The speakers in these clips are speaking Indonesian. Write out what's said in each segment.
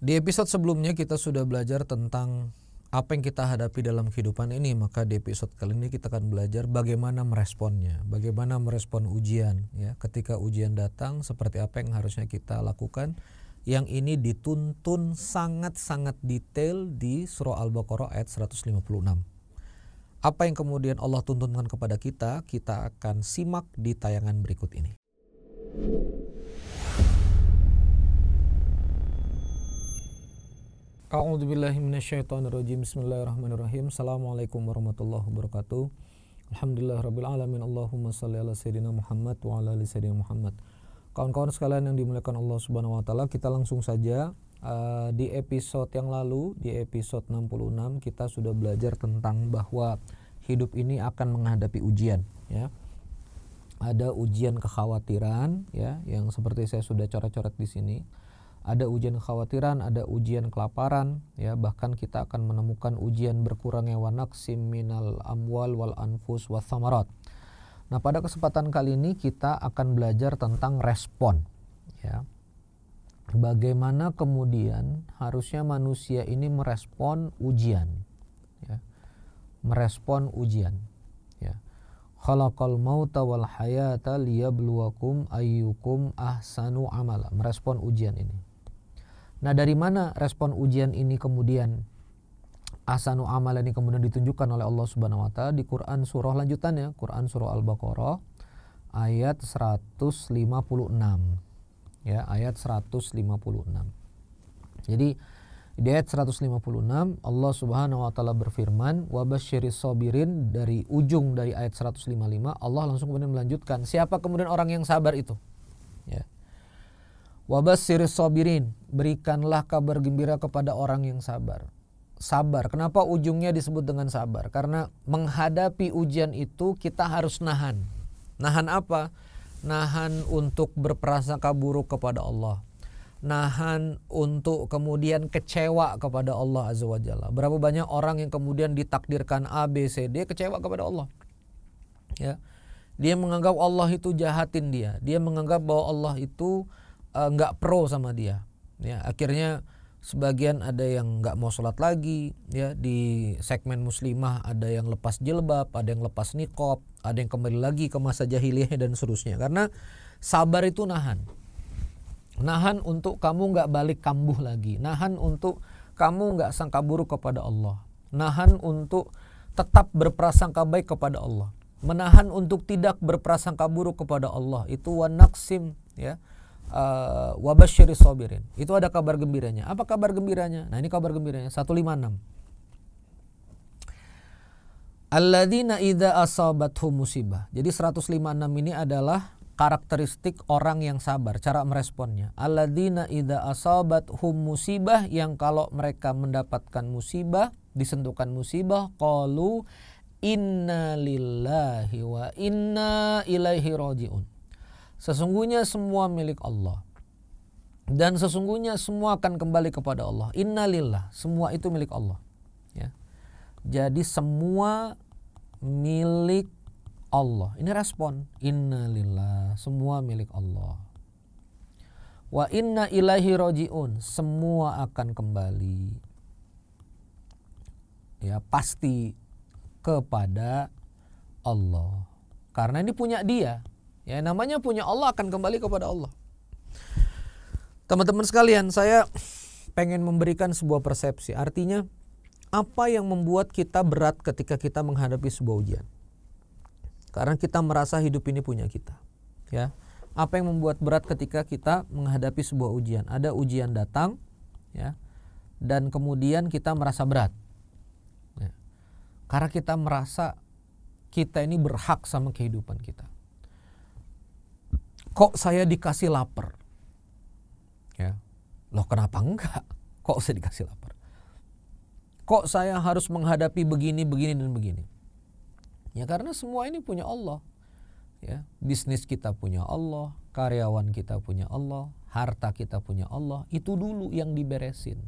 Di episode sebelumnya kita sudah belajar tentang apa yang kita hadapi dalam kehidupan ini, maka di episode kali ini kita akan belajar bagaimana meresponnya, bagaimana merespon ujian ya. Ketika ujian datang seperti apa yang harusnya kita lakukan. Yang ini dituntun sangat-sangat detail di surah Al-Baqarah ayat 156. Apa yang kemudian Allah tuntunkan kepada kita, kita akan simak di tayangan berikut ini. A'udzubillahiminasyaitonirrojim Bismillahirrahmanirrahim Assalamualaikum warahmatullahi wabarakatuh Alhamdulillah Rabbil Alamin Allahumma salli ala Sayyidina Muhammad wa ala ali Sayyidina Muhammad Kawan-kawan sekalian yang dimuliakan Allah Subhanahu wa taala, kita langsung saja uh, di episode yang lalu, di episode 66 kita sudah belajar tentang bahwa hidup ini akan menghadapi ujian, ya. Ada ujian kekhawatiran, ya, yang seperti saya sudah coret-coret di sini ada ujian khawatiran, ada ujian kelaparan, ya bahkan kita akan menemukan ujian berkurangnya wanak siminal amwal wal anfus wa thamarat. Nah, pada kesempatan kali ini kita akan belajar tentang respon, ya. Bagaimana kemudian harusnya manusia ini merespon ujian, ya. Merespon ujian, ya. Khalaqal mauta wal hayata liyabluwakum ayyukum ahsanu amala. Merespon ujian ini Nah dari mana respon ujian ini kemudian asanu amal ini kemudian ditunjukkan oleh Allah Subhanahu wa taala di Quran surah lanjutannya, Quran surah Al-Baqarah ayat 156. Ya, ayat 156. Jadi di ayat 156 Allah Subhanahu wa taala berfirman wa sabirin dari ujung dari ayat 155 Allah langsung kemudian melanjutkan siapa kemudian orang yang sabar itu. Ya. Wabasir sobirin, berikanlah kabar gembira kepada orang yang sabar. Sabar, kenapa ujungnya disebut dengan sabar? Karena menghadapi ujian itu kita harus nahan. Nahan apa? Nahan untuk berprasangka buruk kepada Allah. Nahan untuk kemudian kecewa kepada Allah Azza wa Jalla. Berapa banyak orang yang kemudian ditakdirkan A, B, C, D kecewa kepada Allah. Ya. Dia menganggap Allah itu jahatin dia. Dia menganggap bahwa Allah itu Eh, nggak uh, pro sama dia ya akhirnya sebagian ada yang nggak mau sholat lagi ya di segmen muslimah ada yang lepas jilbab ada yang lepas nikob ada yang kembali lagi ke masa jahiliyah dan seterusnya karena sabar itu nahan nahan untuk kamu nggak balik kambuh lagi nahan untuk kamu nggak sangka buruk kepada Allah nahan untuk tetap berprasangka baik kepada Allah menahan untuk tidak berprasangka buruk kepada Allah itu wanaksim ya uh, eh, wabashiri sobirin. Itu ada kabar gembiranya. Apa kabar gembiranya? Nah ini kabar gembiranya 156. Alladzina idza asabathum musibah. Jadi 156 ini adalah karakteristik orang yang sabar, cara meresponnya. Alladzina idza asabathum musibah yang kalau mereka mendapatkan musibah, disentuhkan musibah, qalu inna lillahi wa inna ilaihi rajiun. Sesungguhnya semua milik Allah. Dan sesungguhnya semua akan kembali kepada Allah. Innalillah, semua itu milik Allah. Ya. Jadi semua milik Allah. Ini respon. Innalillah, semua milik Allah. Wa inna ilahi roji'un, semua akan kembali. Ya, pasti kepada Allah. Karena ini punya dia. Ya, namanya punya Allah akan kembali kepada Allah. Teman-teman sekalian, saya pengen memberikan sebuah persepsi. Artinya, apa yang membuat kita berat ketika kita menghadapi sebuah ujian? Karena kita merasa hidup ini punya kita. Ya. Apa yang membuat berat ketika kita menghadapi sebuah ujian? Ada ujian datang, ya. Dan kemudian kita merasa berat. Ya. Karena kita merasa kita ini berhak sama kehidupan kita. Kok saya dikasih lapar? Ya. Loh kenapa enggak? Kok saya dikasih lapar? Kok saya harus menghadapi begini, begini, dan begini? Ya karena semua ini punya Allah. Ya, bisnis kita punya Allah, karyawan kita punya Allah, harta kita punya Allah. Itu dulu yang diberesin.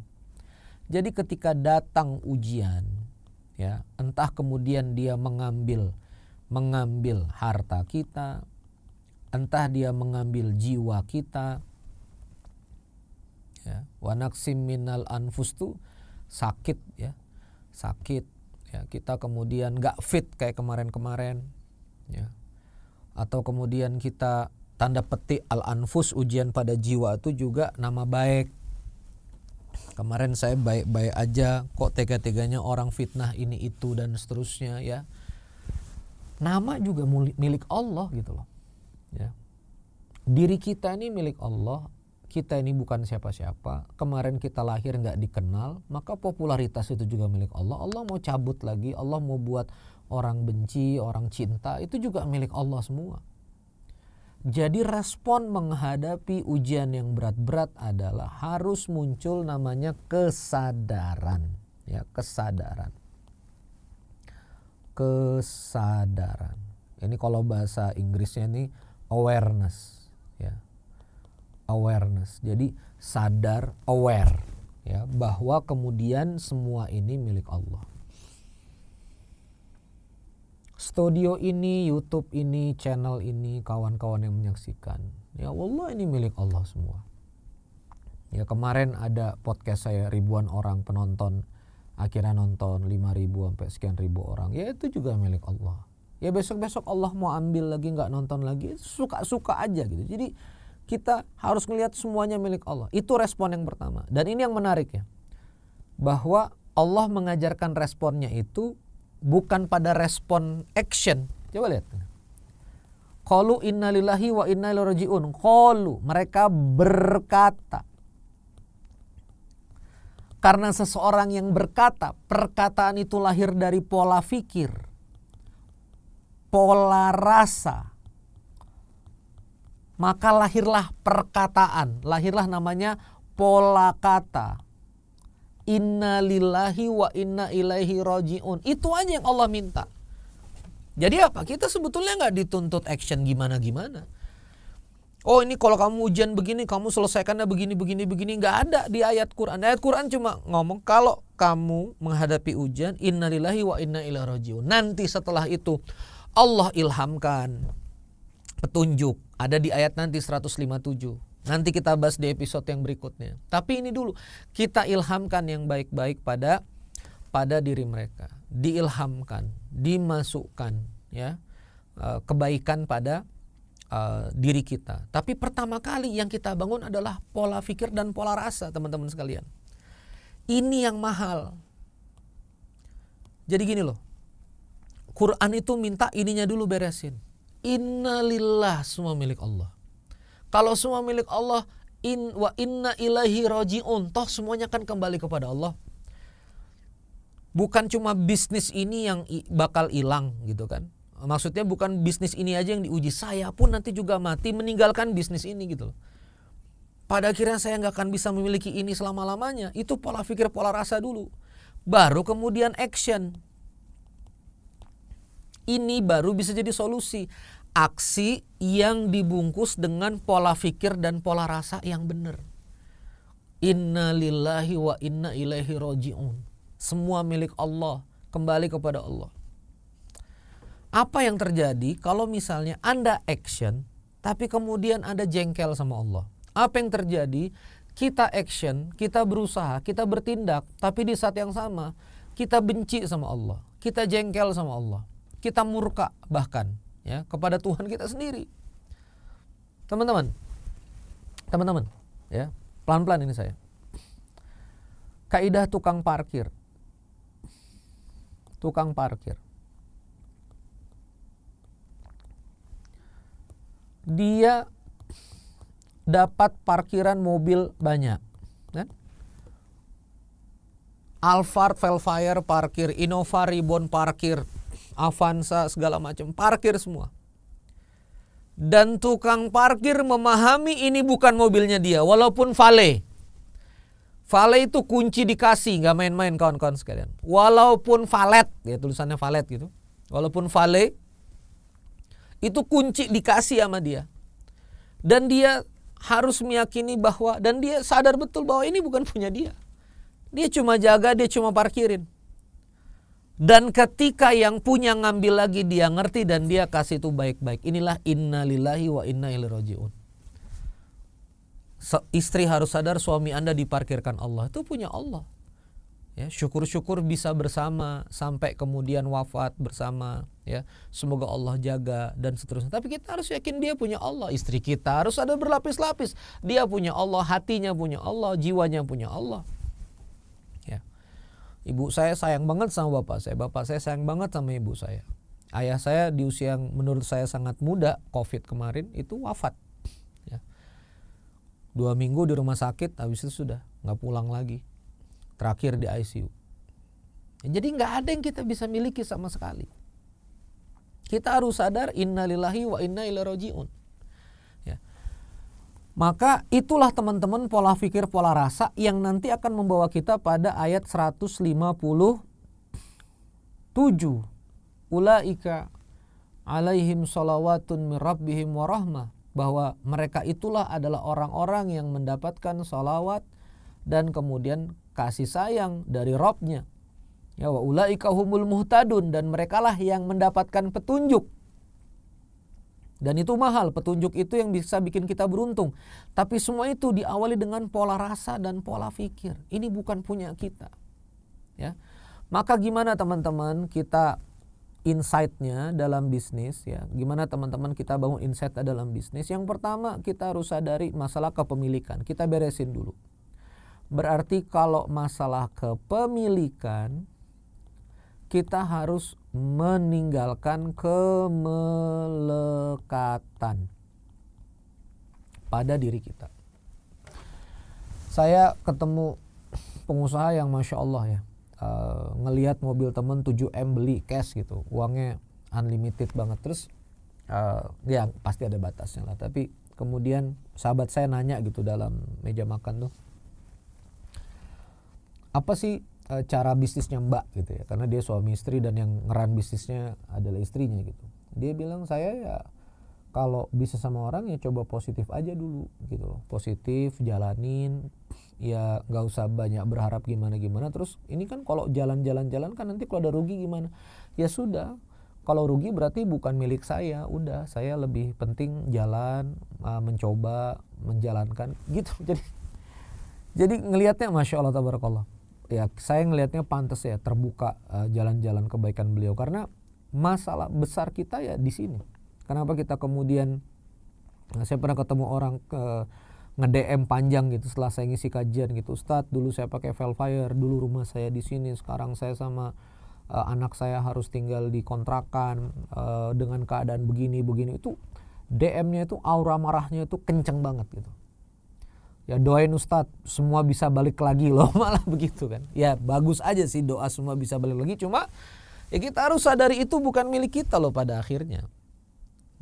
Jadi ketika datang ujian, ya, entah kemudian dia mengambil mengambil harta kita, entah dia mengambil jiwa kita ya wanaksim minal anfus tuh sakit ya sakit ya kita kemudian nggak fit kayak kemarin-kemarin ya atau kemudian kita tanda petik al anfus ujian pada jiwa itu juga nama baik kemarin saya baik-baik aja kok tega-teganya orang fitnah ini itu dan seterusnya ya nama juga milik Allah gitu loh Ya. Diri kita ini milik Allah, kita ini bukan siapa-siapa. Kemarin kita lahir nggak dikenal, maka popularitas itu juga milik Allah. Allah mau cabut lagi, Allah mau buat orang benci, orang cinta, itu juga milik Allah semua. Jadi respon menghadapi ujian yang berat-berat adalah harus muncul namanya kesadaran, ya kesadaran. Kesadaran. Ini kalau bahasa Inggrisnya nih awareness ya awareness jadi sadar aware ya bahwa kemudian semua ini milik Allah studio ini YouTube ini channel ini kawan-kawan yang menyaksikan ya Allah ini milik Allah semua ya kemarin ada podcast saya ribuan orang penonton akhirnya nonton 5000 sampai sekian ribu orang ya itu juga milik Allah ya besok-besok Allah mau ambil lagi nggak nonton lagi suka-suka aja gitu jadi kita harus melihat semuanya milik Allah itu respon yang pertama dan ini yang menarik ya bahwa Allah mengajarkan responnya itu bukan pada respon action coba lihat Qalu Lillahi wa inna ilaihi Qalu mereka berkata. Karena seseorang yang berkata, perkataan itu lahir dari pola fikir pola rasa, maka lahirlah perkataan, lahirlah namanya pola kata. Inna lillahi wa inna ilaihi roji'un. Itu aja yang Allah minta. Jadi apa? Kita sebetulnya nggak dituntut action gimana-gimana. Oh ini kalau kamu ujian begini, kamu selesaikannya begini, begini, begini. Nggak ada di ayat Quran. Ayat Quran cuma ngomong kalau kamu menghadapi ujian, innalillahi wa inna ilaihi roji'un. Nanti setelah itu Allah ilhamkan petunjuk ada di ayat nanti 157. Nanti kita bahas di episode yang berikutnya. Tapi ini dulu kita ilhamkan yang baik-baik pada pada diri mereka. Diilhamkan, dimasukkan ya e, kebaikan pada uh, diri kita. Tapi pertama kali yang kita bangun adalah pola pikir dan pola rasa, teman-teman sekalian. Ini yang mahal. Jadi gini loh. Quran itu minta ininya dulu beresin. Innalillah semua milik Allah. Kalau semua milik Allah, in wa inna ilahi rojiun. Toh semuanya kan kembali kepada Allah. Bukan cuma bisnis ini yang bakal hilang gitu kan. Maksudnya bukan bisnis ini aja yang diuji. Saya pun nanti juga mati meninggalkan bisnis ini gitu loh. Pada akhirnya saya nggak akan bisa memiliki ini selama-lamanya. Itu pola pikir, pola rasa dulu. Baru kemudian action ini baru bisa jadi solusi. Aksi yang dibungkus dengan pola pikir dan pola rasa yang benar. Inna lillahi wa inna ilaihi roji'un. Semua milik Allah. Kembali kepada Allah. Apa yang terjadi kalau misalnya Anda action tapi kemudian Anda jengkel sama Allah? Apa yang terjadi? Kita action, kita berusaha, kita bertindak, tapi di saat yang sama kita benci sama Allah, kita jengkel sama Allah kita murka bahkan ya kepada Tuhan kita sendiri. Teman-teman, teman-teman, ya pelan-pelan ini saya. Kaidah tukang parkir, tukang parkir. Dia dapat parkiran mobil banyak, kan? Alphard, Velfire parkir, Innova Ribbon parkir, Avanza segala macam parkir semua. Dan tukang parkir memahami ini bukan mobilnya dia walaupun Vale. Vale itu kunci dikasih nggak main-main kawan-kawan sekalian. Walaupun valet ya tulisannya valet gitu. Walaupun vale itu kunci dikasih sama dia. Dan dia harus meyakini bahwa dan dia sadar betul bahwa ini bukan punya dia. Dia cuma jaga, dia cuma parkirin. Dan ketika yang punya ngambil lagi dia ngerti dan dia kasih itu baik-baik. Inilah inna lillahi wa inna ilaihi rojiun. Istri harus sadar suami Anda diparkirkan Allah. Itu punya Allah. Ya, syukur-syukur bisa bersama sampai kemudian wafat bersama ya. Semoga Allah jaga dan seterusnya. Tapi kita harus yakin dia punya Allah. Istri kita harus ada berlapis-lapis. Dia punya Allah, hatinya punya Allah, jiwanya punya Allah. Ibu saya sayang banget sama bapak saya, bapak saya sayang banget sama ibu saya. Ayah saya di usia yang menurut saya sangat muda, COVID kemarin itu wafat. Ya. Dua minggu di rumah sakit, habis itu sudah nggak pulang lagi. Terakhir di ICU. Ya, jadi nggak ada yang kita bisa miliki sama sekali. Kita harus sadar innalillahi wa inna ilaihi rajiun. Maka itulah teman-teman pola pikir, pola rasa yang nanti akan membawa kita pada ayat 157. Ulaika alaihim salawatun min rabbihim Bahwa mereka itulah adalah orang-orang yang mendapatkan salawat dan kemudian kasih sayang dari Robnya. Ya wa ulaika humul muhtadun dan merekalah yang mendapatkan petunjuk dan itu mahal, petunjuk itu yang bisa bikin kita beruntung. Tapi semua itu diawali dengan pola rasa dan pola pikir. Ini bukan punya kita. Ya. Maka gimana teman-teman kita insight-nya dalam bisnis ya. Gimana teman-teman kita bangun insight dalam bisnis? Yang pertama kita harus sadari masalah kepemilikan. Kita beresin dulu. Berarti kalau masalah kepemilikan kita harus meninggalkan kemelekatan pada diri kita. Saya ketemu pengusaha yang masya Allah ya, uh, ngelihat mobil temen 7 m beli cash gitu, uangnya unlimited banget terus, uh, ya pasti ada batasnya lah. Tapi kemudian sahabat saya nanya gitu dalam meja makan tuh, apa sih uh, cara bisnisnya Mbak gitu ya karena dia suami istri dan yang ngeran bisnisnya adalah istrinya gitu dia bilang saya ya kalau bisa sama orang ya coba positif aja dulu gitu loh positif jalanin ya nggak usah banyak berharap gimana gimana terus ini kan kalau jalan-jalan-jalan kan nanti kalau ada rugi gimana ya sudah kalau rugi berarti bukan milik saya udah saya lebih penting jalan uh, mencoba menjalankan gitu jadi jadi ngelihatnya masya Allah tabarakallah ya saya ngelihatnya pantas ya terbuka eh, jalan-jalan uh, kebaikan beliau karena masalah besar kita ya di sini. Kenapa kita kemudian nah saya pernah ketemu orang ke nge panjang gitu setelah saya ngisi kajian gitu. Ustadz, dulu saya pakai Velfire, dulu rumah saya di sini, sekarang saya sama uh, anak saya harus tinggal di kontrakan uh, dengan keadaan begini begini itu DM-nya itu aura marahnya itu kenceng banget gitu ya doain Ustadz semua bisa balik lagi loh malah begitu kan ya bagus aja sih doa semua bisa balik lagi cuma ya kita harus sadari itu bukan milik kita loh pada akhirnya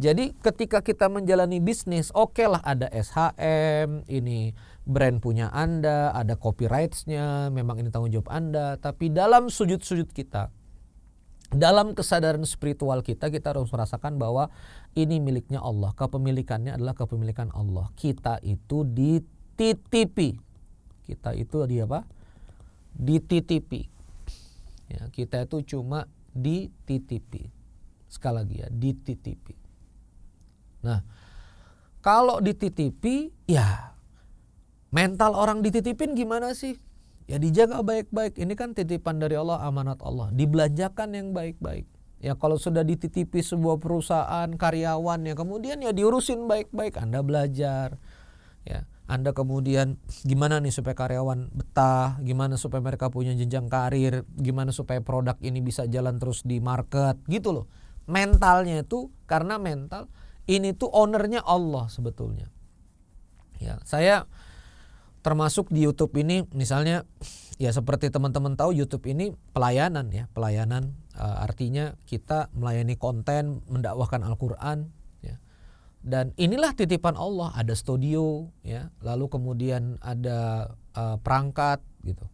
jadi ketika kita menjalani bisnis oke okay lah ada SHM ini brand punya anda ada copyrightsnya memang ini tanggung jawab anda tapi dalam sujud-sujud kita dalam kesadaran spiritual kita kita harus merasakan bahwa ini miliknya Allah kepemilikannya adalah kepemilikan Allah kita itu di dititipi. Kita itu di apa? Dititipi. Ya, kita itu cuma dititipi. Sekali lagi ya, dititipi. Nah, kalau dititipi, ya mental orang dititipin gimana sih? Ya dijaga baik-baik. Ini kan titipan dari Allah, amanat Allah. Dibelanjakan yang baik-baik. Ya kalau sudah dititipi sebuah perusahaan karyawan ya kemudian ya diurusin baik-baik Anda belajar ya anda kemudian gimana nih supaya karyawan betah, gimana supaya mereka punya jenjang karir, gimana supaya produk ini bisa jalan terus di market gitu loh. Mentalnya itu karena mental ini tuh ownernya Allah sebetulnya. Ya, saya termasuk di YouTube ini misalnya ya seperti teman-teman tahu YouTube ini pelayanan ya, pelayanan e, artinya kita melayani konten, mendakwahkan Al-Qur'an dan inilah titipan Allah ada studio ya lalu kemudian ada uh, perangkat gitu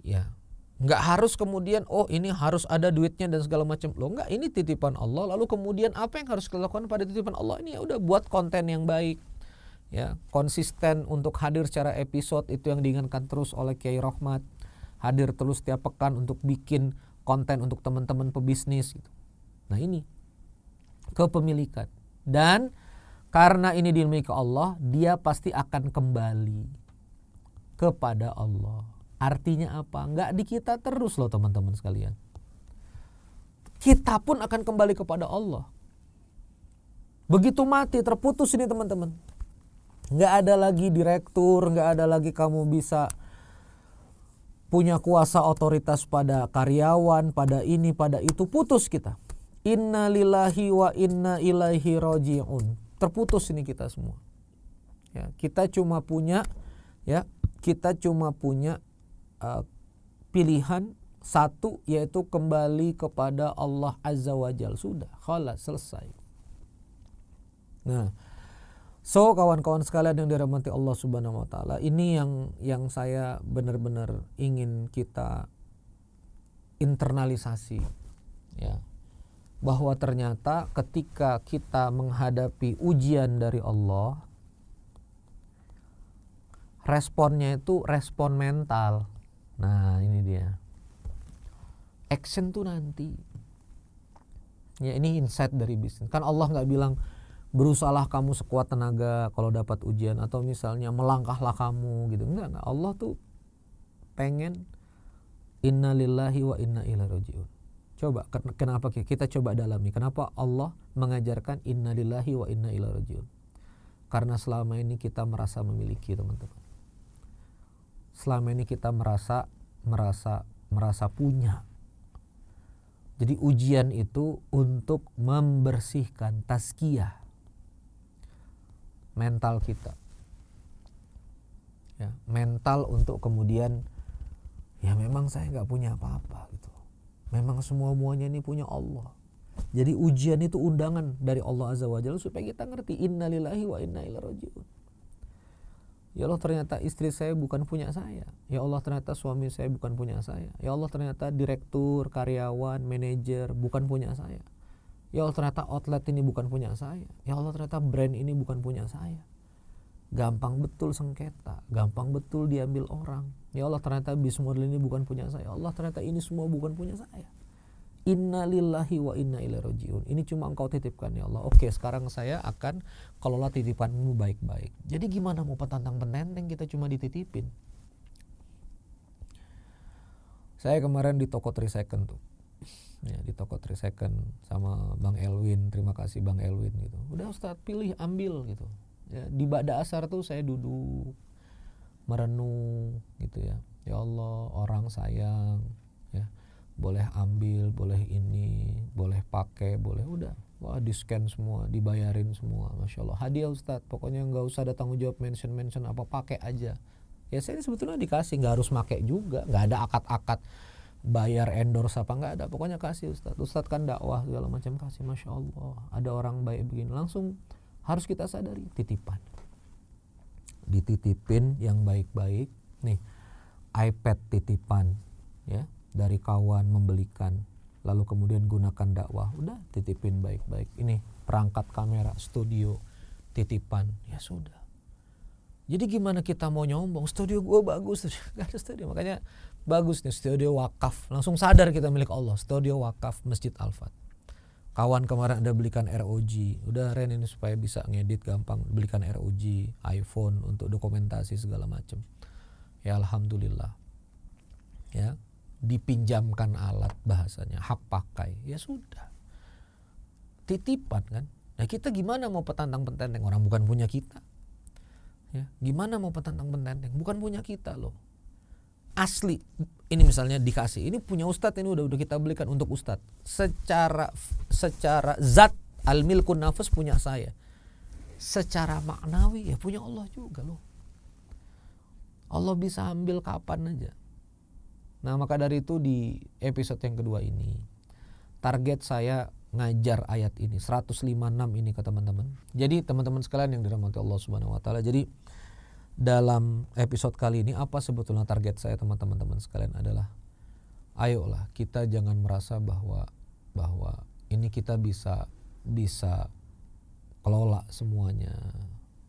ya nggak harus kemudian oh ini harus ada duitnya dan segala macam Lo nggak ini titipan Allah lalu kemudian apa yang harus dilakukan pada titipan Allah ini ya udah buat konten yang baik ya konsisten untuk hadir secara episode itu yang diinginkan terus oleh Kiai Rohmat hadir terus setiap pekan untuk bikin konten untuk teman-teman pebisnis gitu nah ini kepemilikan dan karena ini ke Allah, dia pasti akan kembali kepada Allah. Artinya apa? Enggak di kita terus loh teman-teman sekalian. Kita pun akan kembali kepada Allah. Begitu mati terputus ini teman-teman. Enggak ada lagi direktur, enggak ada lagi kamu bisa punya kuasa otoritas pada karyawan, pada ini, pada itu. Putus kita inna lillahi wa inna ilaihi rojiun terputus ini kita semua ya kita cuma punya ya kita cuma punya uh, pilihan satu yaitu kembali kepada Allah azza wajal sudah khalas selesai nah So kawan-kawan sekalian yang dirahmati Allah Subhanahu wa taala, ini yang yang saya benar-benar ingin kita internalisasi ya bahwa ternyata ketika kita menghadapi ujian dari Allah responnya itu respon mental nah ini dia action tuh nanti ya ini insight dari bisnis kan Allah nggak bilang berusahalah kamu sekuat tenaga kalau dapat ujian atau misalnya melangkahlah kamu gitu enggak, enggak. Allah tuh pengen innalillahi wa inna ilaihi rajiun Coba kenapa kita coba dalami kenapa Allah mengajarkan innalillahi wa inna ilaihi rajiun. Karena selama ini kita merasa memiliki teman-teman. Selama ini kita merasa merasa merasa punya. Jadi ujian itu untuk membersihkan tazkiyah mental kita. Ya, mental untuk kemudian ya memang saya nggak punya apa-apa gitu Memang semua-muanya ini punya Allah. Jadi ujian itu undangan dari Allah Azza wa Jalla supaya kita ngerti innalillahi wa inna ilaihi rajiun. Ya Allah ternyata istri saya bukan punya saya. Ya Allah ternyata suami saya bukan punya saya. Ya Allah ternyata direktur, karyawan, manajer bukan punya saya. Ya Allah ternyata outlet ini bukan punya saya. Ya Allah ternyata brand ini bukan punya saya gampang betul sengketa, gampang betul diambil orang. Ya Allah ternyata bis ini bukan punya saya. Ya Allah ternyata ini semua bukan punya saya. Inna lillahi wa inna ilaihi rajiun. Ini cuma engkau titipkan ya Allah. Oke, sekarang saya akan kelola titipanmu baik-baik. Jadi gimana mau petantang penenteng kita cuma dititipin? Saya kemarin di toko second tuh. Ya, di toko second sama Bang Elwin. Terima kasih Bang Elwin gitu. Udah Ustaz pilih ambil gitu ya, di ba'da asar tuh saya duduk merenung gitu ya ya Allah orang sayang ya boleh ambil boleh ini boleh pakai boleh udah wah di scan semua dibayarin semua masya Allah hadiah Ustadz pokoknya nggak usah ada tanggung jawab mention mention apa pakai aja ya saya sebetulnya dikasih nggak harus pakai juga nggak ada akad-akad bayar endorse apa nggak ada pokoknya kasih Ustadz Ustadz kan dakwah segala macam kasih masya Allah ada orang baik begini langsung harus kita sadari titipan dititipin yang baik-baik nih iPad titipan ya dari kawan membelikan lalu kemudian gunakan dakwah udah titipin baik-baik ini perangkat kamera studio titipan ya sudah jadi gimana kita mau nyombong studio gue bagus gak ada studio makanya bagus nih studio wakaf langsung sadar kita milik Allah studio wakaf masjid Al-Fatih kawan kemarin ada belikan ROG udah Ren ini supaya bisa ngedit gampang belikan ROG iPhone untuk dokumentasi segala macam ya alhamdulillah ya dipinjamkan alat bahasanya hak pakai ya sudah titipan kan nah kita gimana mau petantang petenteng orang bukan punya kita ya gimana mau petantang petenteng bukan punya kita loh asli ini misalnya dikasih ini punya ustadz ini udah udah kita belikan untuk ustadz secara secara zat al milku nafas punya saya secara maknawi ya punya Allah juga loh Allah bisa ambil kapan aja nah maka dari itu di episode yang kedua ini target saya ngajar ayat ini 156 ini ke teman-teman jadi teman-teman sekalian yang dirahmati Allah Subhanahu wa taala jadi dalam episode kali ini apa sebetulnya target saya teman-teman sekalian adalah ayolah kita jangan merasa bahwa bahwa ini kita bisa bisa kelola semuanya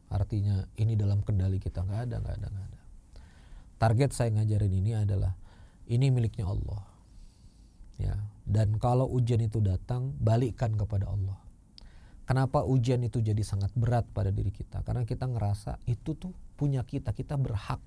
artinya ini dalam kendali kita nggak ada nggak ada nggak ada target saya ngajarin ini adalah ini miliknya Allah ya dan kalau ujian itu datang balikkan kepada Allah Kenapa ujian itu jadi sangat berat pada diri kita? Karena kita ngerasa itu tuh punya kita, kita berhak.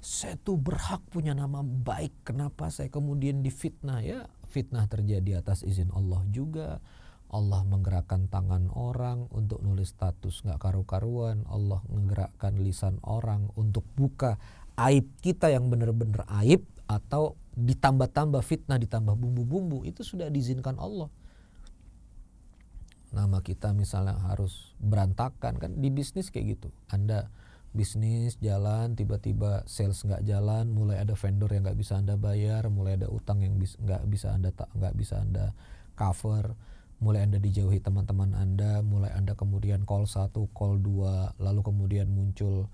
Saya tuh berhak punya nama baik. Kenapa saya kemudian difitnah ya? Fitnah terjadi atas izin Allah juga. Allah menggerakkan tangan orang untuk nulis status nggak karu-karuan. Allah menggerakkan lisan orang untuk buka aib kita yang benar-benar aib atau ditambah-tambah fitnah, ditambah bumbu-bumbu. Itu sudah diizinkan Allah nama kita misalnya harus berantakan kan di bisnis kayak gitu anda bisnis jalan tiba-tiba sales nggak jalan mulai ada vendor yang nggak bisa anda bayar mulai ada utang yang nggak bisa anda tak nggak bisa anda cover mulai anda dijauhi teman-teman anda mulai anda kemudian call satu, call dua, lalu kemudian muncul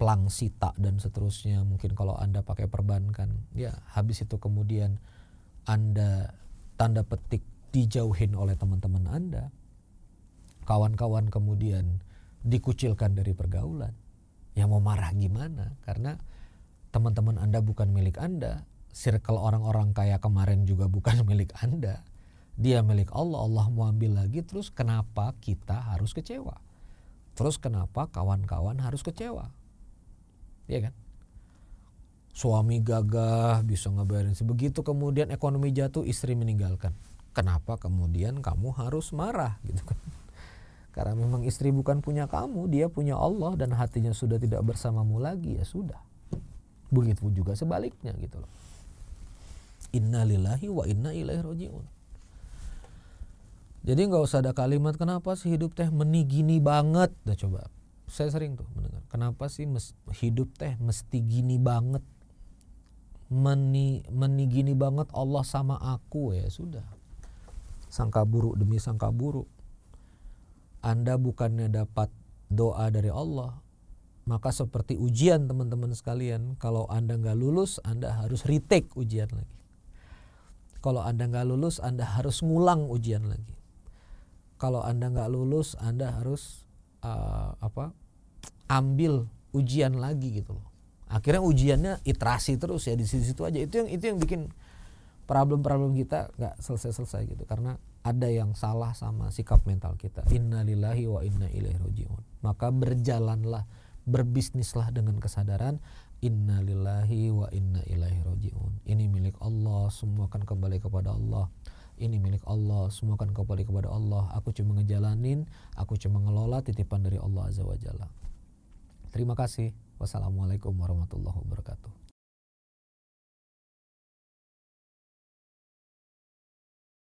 pelang sita dan seterusnya mungkin kalau anda pakai perbankan ya habis itu kemudian anda tanda petik dijauhin oleh teman-teman anda kawan-kawan kemudian dikucilkan dari pergaulan, ya mau marah gimana? Karena teman-teman Anda bukan milik Anda, circle orang-orang kaya kemarin juga bukan milik Anda. Dia milik Allah, Allah mau ambil lagi, terus kenapa kita harus kecewa? Terus kenapa kawan-kawan harus kecewa? Iya kan? Suami gagah bisa ngebayarin sebegitu kemudian ekonomi jatuh istri meninggalkan. Kenapa kemudian kamu harus marah gitu kan? Karena memang istri bukan punya kamu, dia punya Allah dan hatinya sudah tidak bersamamu lagi, ya sudah. Begitu juga sebaliknya gitu loh. Inna lillahi wa inna ilaihi roji'un. Jadi nggak usah ada kalimat kenapa sih hidup teh meni gini banget. Udah coba saya sering tuh mendengar. Kenapa sih hidup teh mesti gini banget? Meni meni gini banget Allah sama aku ya sudah. Sangka buruk demi sangka buruk anda bukannya dapat doa dari Allah, maka seperti ujian teman-teman sekalian, kalau Anda nggak lulus, Anda harus retake ujian lagi. Kalau Anda nggak lulus, Anda harus ngulang ujian lagi. Kalau Anda nggak lulus, Anda harus uh, apa? Ambil ujian lagi gitu loh. Akhirnya ujiannya iterasi terus ya di situ-situ aja. Itu yang itu yang bikin problem-problem kita nggak selesai-selesai gitu karena ada yang salah sama sikap mental kita. Innalillahi wa inna ilaihi rajiun. Maka berjalanlah, berbisnislah dengan kesadaran innalillahi wa inna ilaihi rajiun. Ini milik Allah, semua akan kembali kepada Allah. Ini milik Allah, semua akan kembali kepada Allah. Aku cuma ngejalanin, aku cuma ngelola titipan dari Allah Azza Wajalla. Terima kasih. Wassalamualaikum warahmatullahi wabarakatuh.